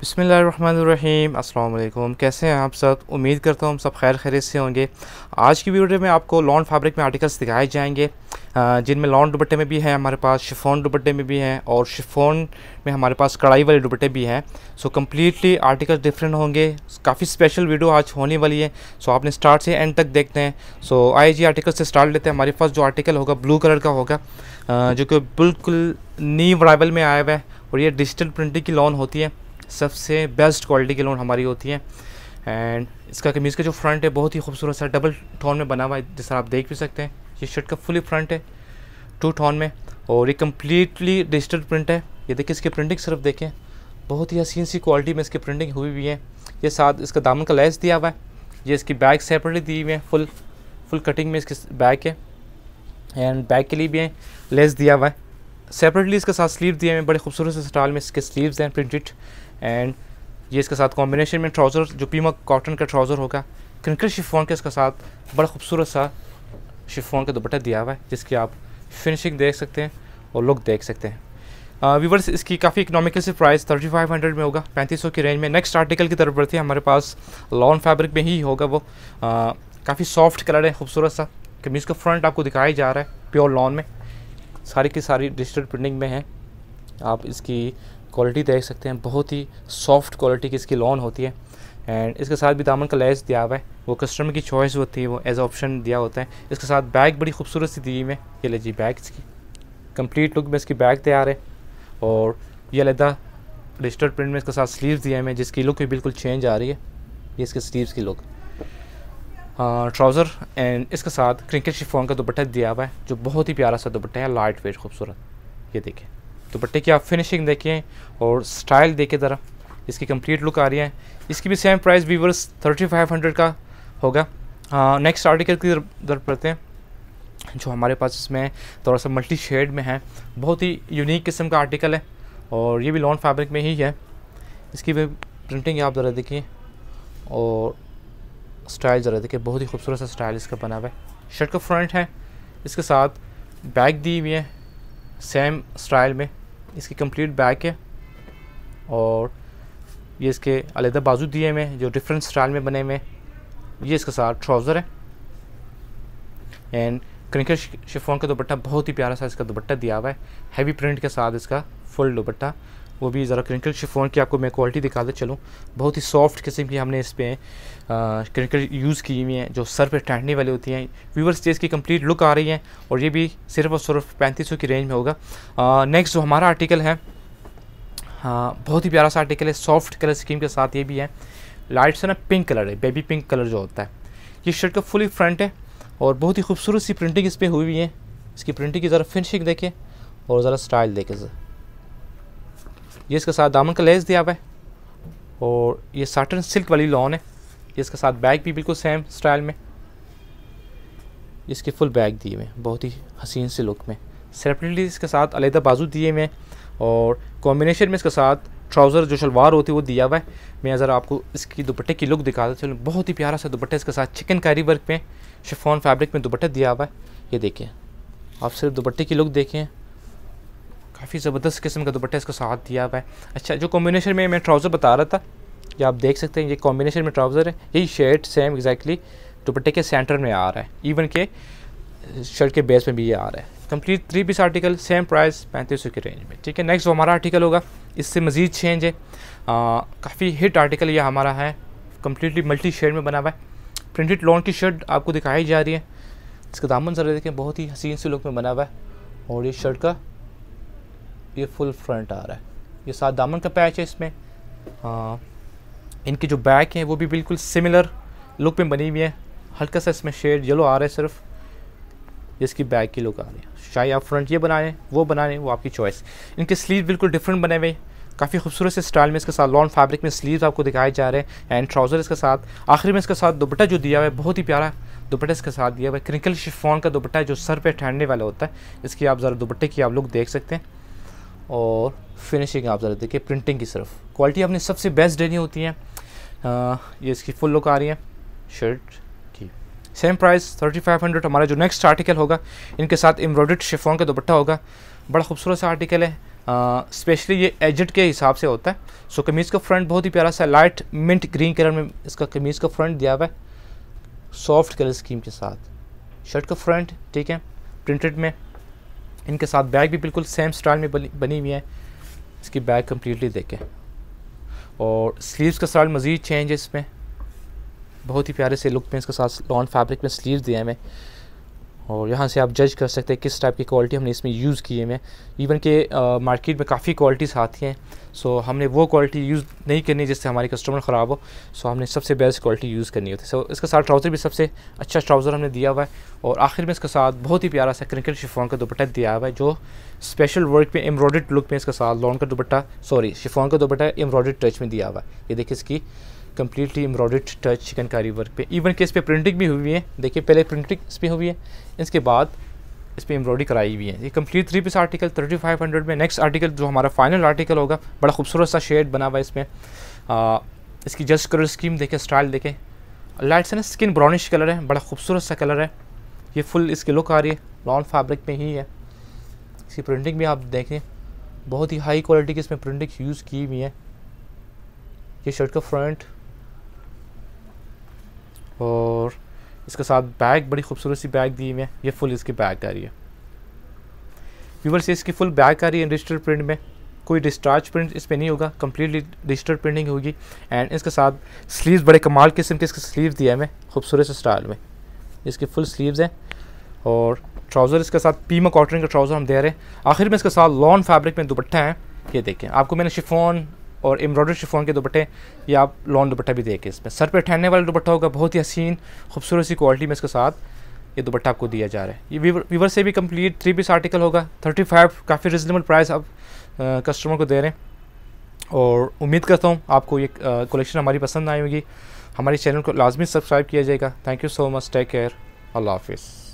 बसमीम अल्लाम कैसे हैं आप सब उम्मीद करता हूँ हम सब खैर खैर से होंगे आज की वीडियो में आपको लॉन फैब्रिक में आर्टिकल्स दिखाए जाएंगे जिनमें लॉन दुपट्टे में भी हैं हमारे पास शिफोन दुपट्टे में भी हैं और शिफोन में हमारे पास कढ़ाई वाले दुपट्टे भी हैं सो कम्प्लीटली आर्टिकल्स डिफरेंट होंगे काफ़ी स्पेशल वीडियो आज होने वाली है सो आपने स्टार्ट से एंड तक देखते हैं सो आई जी आर्टिकल से स्टार्ट लेते हैं हमारे पास जो आर्टिकल होगा ब्लू कलर का होगा जो कि बिल्कुल न्यू अराइवल में आया हुआ है और ये डिजिटल प्रिंटिंग की लॉन होती है सबसे बेस्ट क्वालिटी के लोन हमारी होती है एंड इसका कमीज़ का जो फ्रंट है बहुत ही खूबसूरत सा डबल टोन में बना हुआ है जिस आप देख भी सकते हैं ये शर्ट का फुली फ्रंट है टू टोन में और ये कम्प्लीटली डिजिटल प्रिंट है ये देखिए इसकी प्रिंटिंग सिर्फ देखें बहुत ही हसीन सी क्वालिटी में इसकी प्रिंटिंग हुई हुई है ये साथ इसका दामन का लेस दिया हुआ है ये इसकी बैग सेपरेटली दी हुई है फुल फुल कटिंग में इसकी बैग है एंड बैग के लिए भी है लेस दिया हुआ है सेपरेटली इसके साथ स्लीव दिए हैं बड़े खूबसूरत स्टाइल में इसके स्लीव्स हैं प्रिंटेड एंड ये इसके साथ कॉम्बिनेशन में ट्राउज़र जो पीमा कॉटन का ट्राउज़र होगा क्रिंकल शिफोन के इसके साथ बड़ा खूबसूरत सा शिफॉन का दुपट्टा दिया हुआ है जिसकी आप फिनिशिंग देख सकते हैं और लुक देख सकते हैं वीवर्स uh, इसकी काफ़ी इकोनॉमिकल से प्राइस 3500 में होगा 3500 की रेंज में नेक्स्ट आर्टिकल की तरफ बढ़ती है हमारे पास लॉन फैब्रिक में ही होगा वो काफ़ी सॉफ्ट कलर है खूबसूरत सा कमीज़ का फ्रंट आपको दिखाया जा रहा है प्योर लॉन में सारी की सारी डिजिटल प्रिंटिंग में है आप इसकी क्वालिटी देख सकते हैं बहुत ही सॉफ्ट क्वालिटी की इसकी लॉन होती है एंड इसके साथ भी दामन का लेस दिया हुआ है वो कस्टमर की चॉइस होती है वो एज ऑप्शन दिया होता है इसके साथ बैग बड़ी खूबसूरत सी दी में ये ले जी बैग इसकी कंप्लीट लुक में इसकी बैग तैयार है और ये अलहदा रजिस्टर्ड प्रिंट में इसके साथ स्लीव दिए मैं जिसकी लुक भी बिल्कुल चेंज आ रही है ये इसके स्लीव की लुक ट्राउज़र एंड इसके साथ क्रिकेट शिफोन का दुपट्टा दिया हुआ है जो बहुत ही प्यारा सा दुपट्टा है लाइट वेट खूबसूरत ये देखें दुपट्टे की आप फिनिशिंग देखें और स्टाइल देखें ज़रा इसकी कंप्लीट लुक आ रही है इसकी भी same price viewers thirty five hundred का होगा नेक्स्ट आर्टिकल की दर पढ़ते हैं जो हमारे पास इसमें थोड़ा सा मल्टी शेड में है बहुत ही यूनिक किस्म का आर्टिकल है और ये भी लॉन फैब्रिक में ही है इसकी भी प्रिंटिंग आप ज़रा देखिए और स्टाइल ज़रा देखिए बहुत ही खूबसूरत सा स्टाइल इसका बना हुआ है शर्ट का फ्रंट है इसके साथ बैग दी हुई है सेम स्टाइल में इसकी कंप्लीट बैक है और ये इसके अलहदा बाजू दिए हुए जो डिफरेंट स्टाइल में बने हुए ये इसके साथ ट्राउज़र है एंड क्रिकेट शिफोन का दुपट्टा बहुत ही प्यारा सा इसका दुपट्टा दिया हुआ है हैवी प्रिंट के साथ इसका फुल दुपट्टा वो भी ज़रा क्रिंकल शिफोन की आपको मैं क्वालिटी दिखाते चलूँ बहुत ही सॉफ्ट किस्म की हमने इस पर क्रिंकल यूज़ की हुई हैं जो सर पे टहटने वाली होती हैं व्यूवर्स चेज़ की कंप्लीट लुक आ रही है और ये भी सिर्फ और सिर्फ पैंतीस की रेंज में होगा नेक्स्ट जो हमारा आर्टिकल है आ, बहुत ही प्यारा सा आर्टिकल है सॉफ्ट कलर स्कीम के साथ ये भी है लाइट से ना पिंक कलर है बेबी पिंक कलर जो होता है ये शर्ट का फुली फ्रंट है और बहुत ही खूबसूरत सी प्रिंटिंग इस पर हुई हुई है इसकी प्रिंटिंग की ज़रा फिनिशिंग देखें और ज़रा स्टाइल देखें ये इसके साथ दामन का लेस दिया हुआ है और ये साटन सिल्क वाली लॉन है ये इसके साथ बैग भी बिल्कुल सेम स्टाइल में इसके फुल बैग दिए हुए हैं बहुत ही हसीन से लुक में सेपरेटली इसके साथ अलहदा बाजू दिए हुए हैं और कॉम्बिनेशन में इसके साथ ट्राउज़र जो शलवार होती है वो दिया हुआ है मैं अगर आपको इसकी दुपट्टे की लुक दिखा देता बहुत ही प्यारा सा दुपट्टा इसके साथ चिकन कैरी वर्क में शिफॉन फैब्रिक में दुपट्टा दिया हुआ है ये देखें आप सिर्फ दुपट्टे की लुक देखें काफ़ी ज़बरदस्त किस्म का दुपट्टा इसका साथ दिया हुआ है अच्छा जो कॉम्बिनेशन में मैं ट्राउज़र बता रहा था ये आप देख सकते हैं ये कॉम्बिनेशन में ट्राउज़र है यही शर्ट सेम एग्जैक्टली दुपट्टे के सेंटर में आ रहा है इवन के शर्ट के बेस में भी ये आ रहा है complete three piece article same price पैंतीस सौ की रेंज में ठीक है नेक्स्ट हमारा आर्टिकल होगा इससे मज़ीद चेंज है काफ़ी हिट आर्टिकल ये हमारा है कम्प्लीटली मल्टी शेड में बना हुआ है प्रिंटेड लॉन्ग की शर्ट आपको दिखाई जा रही है इसका दामन ज़रा देखें बहुत ही हसीन से लुक में बना हुआ है और ये शर्ट का ये फुल फ्रंट आ रहा है ये सात दामन का पैच है इसमें हाँ जो बैक हैं वो भी बिल्कुल सिमिलर लुक में बनी हुई है हल्का सा इसमें शेड येलो आ रहा है सिर्फ जिसकी बैक की लुक आ रही है शायद आप फ्रंट ये बनाएं वो बनाएं वो आपकी चॉइस इनके स्लीव बिल्कुल डिफरेंट बने हुए काफ़ी खूबसूरत से स्टाइल में इसके साथ लॉन्ग फैब्रिक में स्लीव्स आपको दिखाए जा रहे हैं एंड ट्राउज़र इसके साथ आखिर में इसके साथ दुपट्टा जो दिया हुआ है बहुत ही प्यारा दुपट्टा इसके साथ दिया हुआ है क्रिंकल शिफॉन का दुपट्टा जो सर पे ठहरने वाला होता है इसकी आप ज़रा दुपट्टे की आप लोग देख सकते हैं और फिनिशिंग आप ज़रा देखिए प्रिंटिंग की सिर्फ क्वालिटी अपनी सबसे बेस्ट देनी होती है आ, ये इसकी फुल लुक आ रही है शर्ट की same price thirty five hundred हमारा जो नेक्स्ट आर्टिकल होगा इनके साथ एम्ब्रॉयड शिफॉन का दुपट्टा होगा बड़ा खूबसूरत सा आर्टिकल है स्पेशली ये एजट के हिसाब से होता है सो कमीज़ का फ्रंट बहुत ही प्यारा सा लाइट मिंट ग्रीन कलर में इसका कमीज़ का फ्रंट दिया हुआ है सॉफ्ट कलर स्कीम के साथ शर्ट का फ्रंट ठीक है प्रिंटेड में इनके साथ बैग भी बिल्कुल सेम स्टाइल में बनी हुई है इसकी बैग कम्प्लीटली देखें और स्लीव्स का स्टाइल मज़ीद चेंज है इसमें बहुत ही प्यारे से लुक में इसके साथ लॉन फैब्रिक में स्लीव दिए हैं मैं और यहाँ से आप जज कर सकते हैं किस टाइप की क्वालिटी हमने इसमें यूज़ किए हुए इवन के मार्केट में काफ़ी क्वालिटीज़ आती हैं सो हमने वो क्वालिटी यूज़ नहीं करनी जिससे हमारे कस्टमर ख़राब हो सो हमने सबसे बेस्ट क्वालिटी यूज़ करनी होती है सो इसके साथ ट्राउज़र भी सबसे अच्छा ट्राउज़र हमने दिया हुआ है और आखिर में इसके साथ बहुत ही प्यारा सा क्रिकेट शिफॉन का दुपट्टा दिया हुआ है जो स्पेशल वर्क में एम्ब्रॉडेड लुक में इसके साथ लॉन्ग का दुपट्टा सॉरी शिफॉन का दुपट्टा एम्ब्रॉयड टच में दिया हुआ है ये देखिए इसकी completely embroidered touch chikankari work पे इवन के इस पर प्रिंटिंग भी हुई है देखिए पहले प्रिंटिंग इस पर हुई है इसके बाद इस पर एम्ब्रॉयडरी कराई हुई है ये complete three piece article thirty five hundred में नेक्स्ट आर्टिकल जो हमारा फाइनल आर्टिकल होगा बड़ा खूबसूरत सा शेड बना हुआ है इसमें इसकी जस्ट कलर स्कीम देखें स्टाइल देखें लाइट से ना स्किन ब्राउनिश कलर है बड़ा खूबसूरत सा कलर है ये फुल इसकी लुक आ रही है लॉन फैब्रिक में ही है इसकी प्रिंटिंग भी आप देखें बहुत ही हाई क्वालिटी की इसमें प्रिंटिंग यूज़ की हुई है ये शर्ट का फ्रंट और इसके साथ बैग बड़ी खूबसूरत सी बैग दी हुई है ये फुल इसकी बैग आ रही है व्यूवर से इसकी फुल बैग आ रही है डिजिटल प्रिंट में कोई डिस्चार्ज प्रिंट इस पर नहीं होगा कम्प्लीटली डिजिटल प्रिंटिंग होगी एंड इसके साथ स्लीव्स बड़े कमाल किस्म के इसके स्लीव दिया है मैं खूबसूरत स्टाइल में इसके फुल स्लीव्स हैं और ट्राउज़र इसके साथ पीमा कॉटन का ट्राउज़र हम दे रहे हैं आखिर में इसके साथ लॉन फैब्रिक में दुपट्टा है ये देखें आपको मैंने शिफोन और एम्ब्रॉयडरी शिफोन के दुपट्टे या आप लॉन दुपट्टा भी देखें इसमें सर पर ठहरने वाला दुपट्टा होगा बहुत ही हसीन खूबसूरत सी क्वालिटी में इसके साथ ये दुपट्टा आपको दिया जा रहा है ये वीवर, वीवर से भी कंप्लीट थ्री पीस आर्टिकल होगा थर्टी फाइव काफ़ी रिजनेबल प्राइस आप कस्टमर को दे रहे हैं और उम्मीद करता हूँ आपको ये कलेक्शन हमारी पसंद आई होगी हमारे चैनल को लाजमी सब्सक्राइब किया जाएगा thank you so much take care अल्लाह हाफिज़